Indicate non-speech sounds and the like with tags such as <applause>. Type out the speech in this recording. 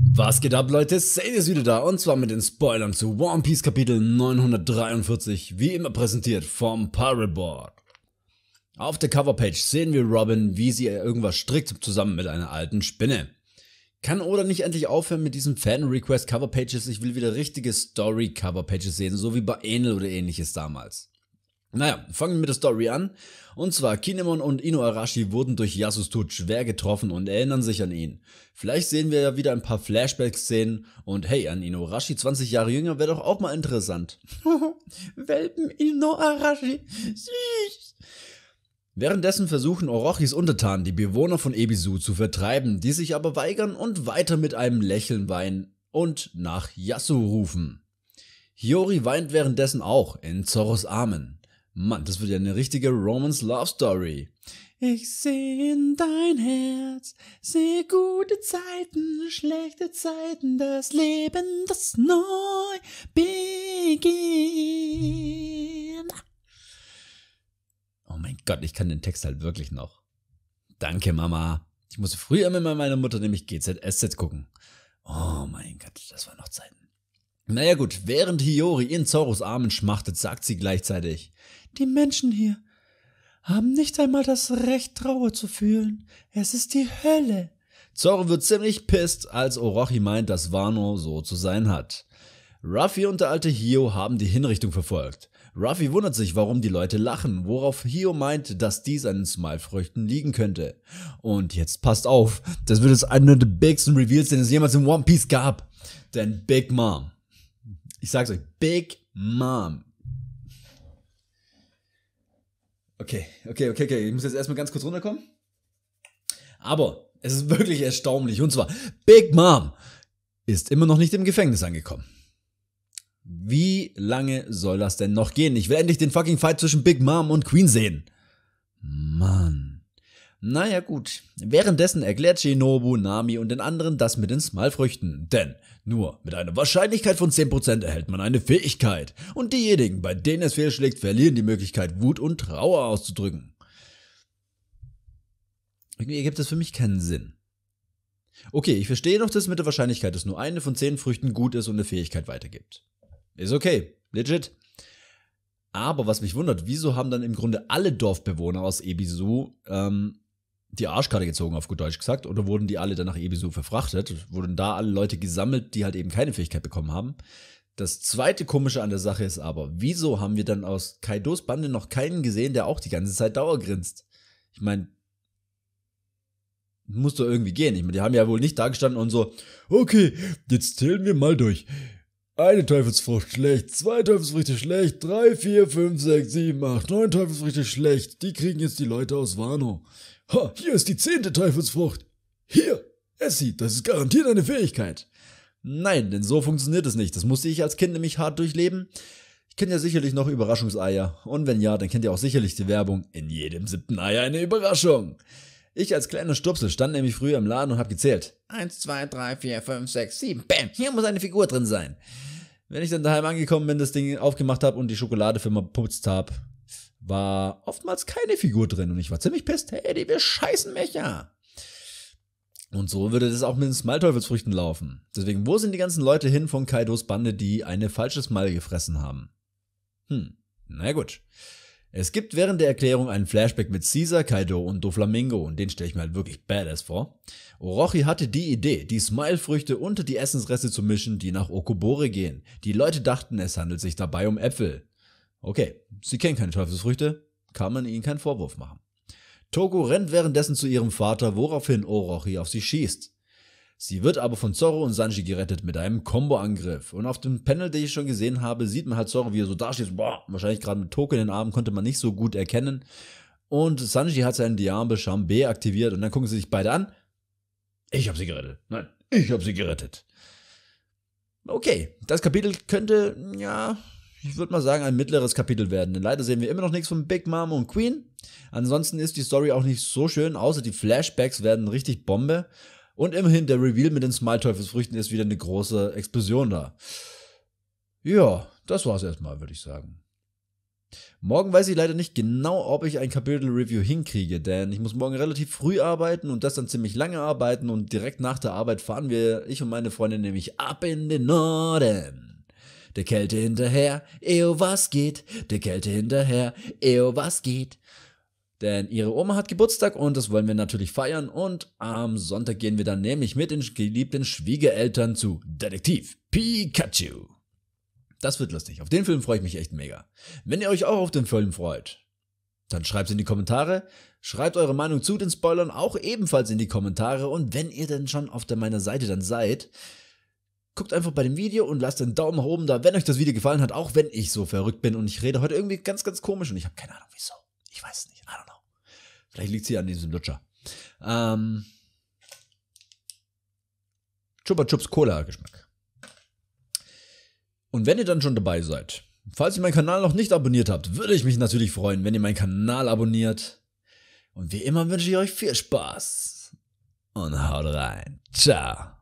Was geht ab, Leute? Sane ist wieder da und zwar mit den Spoilern zu One Piece Kapitel 943, wie immer präsentiert vom Pirate Board. Auf der Coverpage sehen wir Robin, wie sie irgendwas strickt, zusammen mit einer alten Spinne. Kann Oda nicht endlich aufhören mit diesen Fan-Request-Coverpages? Ich will wieder richtige Story-Coverpages sehen, so wie bei Enel oder ähnliches damals. Naja, fangen wir mit der Story an. Und zwar, Kinemon und Ino Arashi wurden durch Yasus Tod schwer getroffen und erinnern sich an ihn. Vielleicht sehen wir ja wieder ein paar Flashback-Szenen und hey, an Ino Arashi 20 Jahre jünger wäre doch auch mal interessant. <laughs> Welpen Ino Arashi, süß! Währenddessen versuchen Orochis Untertanen, die Bewohner von Ebisu zu vertreiben, die sich aber weigern und weiter mit einem Lächeln weinen und nach Yasu rufen. Hiyori weint währenddessen auch in Zoros Armen. Mann, das wird ja eine richtige Romans Love Story. Ich seh in dein Herz, seh gute Zeiten, schlechte Zeiten, das Leben, das neu beginnt. Oh mein Gott, ich kann den Text halt wirklich noch. Danke, Mama. Ich musste früher immer mit meiner Mutter nämlich GZSZ gucken. Oh mein Gott, das waren noch Zeiten. Naja gut, während Hiyori in Zoros Armen schmachtet, sagt sie gleichzeitig, die Menschen hier haben nicht einmal das Recht, Trauer zu fühlen. Es ist die Hölle. Zoro wird ziemlich pisst, als Orochi meint, dass Wano so zu sein hat. Ruffy und der alte Hio haben die Hinrichtung verfolgt. Ruffy wundert sich, warum die Leute lachen, worauf Hio meint, dass dies an den Smile-Früchten liegen könnte. Und jetzt passt auf, das wird jetzt einer der bigsten Reveals, den es jemals in One Piece gab. Denn Big Mom. Ich sag's euch, Big Mom Okay, okay, okay, okay. Ich muss jetzt erstmal ganz kurz runterkommen. Aber es ist wirklich erstaunlich. Und zwar, Big Mom ist immer noch nicht im Gefängnis angekommen. Wie lange soll das denn noch gehen? Ich will endlich den fucking Fight zwischen Big Mom und Queen sehen. Mann. Naja gut, währenddessen erklärt Shinobu, Nami und den anderen das mit den Smalfrüchten. Denn nur mit einer Wahrscheinlichkeit von 10% erhält man eine Fähigkeit. Und diejenigen, bei denen es fehlschlägt, verlieren die Möglichkeit, Wut und Trauer auszudrücken. Irgendwie ergibt das für mich keinen Sinn. Okay, ich verstehe noch das mit der Wahrscheinlichkeit, dass nur eine von 10 Früchten gut ist und eine Fähigkeit weitergibt. Ist okay, legit. Aber was mich wundert, wieso haben dann im Grunde alle Dorfbewohner aus Ebisu ähm, die Arschkarte gezogen, auf gut Deutsch gesagt, oder wurden die alle dann nach Ebisu verfrachtet? Wurden da alle Leute gesammelt, die halt eben keine Fähigkeit bekommen haben? Das zweite Komische an der Sache ist aber, wieso haben wir dann aus Kaidos Bande noch keinen gesehen, der auch die ganze Zeit dauergrinst? Ich meine, muss doch irgendwie gehen. Ich meine, die haben ja wohl nicht da gestanden und so, okay, jetzt zählen wir mal durch. Eine Teufelsfrucht schlecht, zwei Teufelsfrüchte schlecht, drei, vier, fünf, sechs, sieben, acht, neun Teufelsfrüchte schlecht. Die kriegen jetzt die Leute aus Wano. Ha, hier ist die zehnte Teufelsfrucht. Hier, ess sie, das ist garantiert eine Fähigkeit. Nein, denn so funktioniert es nicht. Das musste ich als Kind nämlich hart durchleben. Ich kenne ja sicherlich noch Überraschungseier. Und wenn ja, dann kennt ihr auch sicherlich die Werbung. In jedem siebten Eier eine Überraschung. Ich als kleiner Stupsel stand nämlich früher im Laden und habe gezählt. Eins, zwei, drei, vier, fünf, sechs, sieben. Bäm, hier muss eine Figur drin sein. Wenn ich dann daheim angekommen bin, das Ding aufgemacht habe und die Schokoladefirma putzt habe, war oftmals keine Figur drin und ich war ziemlich pisst, hey, die wir scheißen mich ja. Und so würde das auch mit den Smile-Teufelsfrüchten laufen. Deswegen, wo sind die ganzen Leute hin von Kaidos Bande, die eine falsche Smile gefressen haben? Hm, na gut. Es gibt während der Erklärung einen Flashback mit Caesar, Kaido und Doflamingo und den stelle ich mir halt wirklich badass vor. Orochi hatte die Idee, die Smile-Früchte unter die Essensreste zu mischen, die nach Okobore gehen. Die Leute dachten, es handelt sich dabei um Äpfel. Okay, sie kennen keine Teufelsfrüchte, kann man ihnen keinen Vorwurf machen. Togo rennt währenddessen zu ihrem Vater, woraufhin Orochi auf sie schießt. Sie wird aber von Zoro und Sanji gerettet mit einem Combo-Angriff. Und auf dem Panel, den ich schon gesehen habe, sieht man halt Zoro, wie er so dasteht. Boah, wahrscheinlich gerade mit Token in den Armen konnte man nicht so gut erkennen. Und Sanji hat seinen Diambe Chambe aktiviert und dann gucken sie sich beide an. Ich habe sie gerettet. Nein, ich habe sie gerettet. Okay, das Kapitel könnte, ja, ich würde mal sagen, ein mittleres Kapitel werden. Denn leider sehen wir immer noch nichts von Big Mom und Queen. Ansonsten ist die Story auch nicht so schön, außer die Flashbacks werden richtig Bombe. Und immerhin der Reveal mit den Smile-Teufelsfrüchten ist wieder eine große Explosion da. Ja, das war's erstmal, würde ich sagen. Morgen weiß ich leider nicht genau, ob ich ein Kapitel-Review hinkriege, denn ich muss morgen relativ früh arbeiten und das dann ziemlich lange arbeiten und direkt nach der Arbeit fahren wir, ich und meine Freundin, nämlich ab in den Norden der Kälte hinterher, eo was geht, der Kälte hinterher, eo was geht. Denn ihre Oma hat Geburtstag und das wollen wir natürlich feiern und am Sonntag gehen wir dann nämlich mit den geliebten Schwiegereltern zu Detektiv Pikachu. Das wird lustig. Auf den Film freue ich mich echt mega. Wenn ihr euch auch auf den Film freut, dann schreibt es in die Kommentare. Schreibt eure Meinung zu den Spoilern auch ebenfalls in die Kommentare. Und wenn ihr denn schon auf der meiner Seite dann seid, guckt einfach bei dem Video und lasst einen Daumen nach oben da, wenn euch das Video gefallen hat, auch wenn ich so verrückt bin und ich rede heute irgendwie ganz, ganz komisch und ich habe keine Ahnung wieso. Ich weiß es nicht. I don't know. Vielleicht liegt es hier an diesem Lutscher. Ähm, Chupa Chups Cola Geschmack. Und wenn ihr dann schon dabei seid, falls ihr meinen Kanal noch nicht abonniert habt, würde ich mich natürlich freuen, wenn ihr meinen Kanal abonniert. Und wie immer wünsche ich euch viel Spaß und haut rein. Ciao.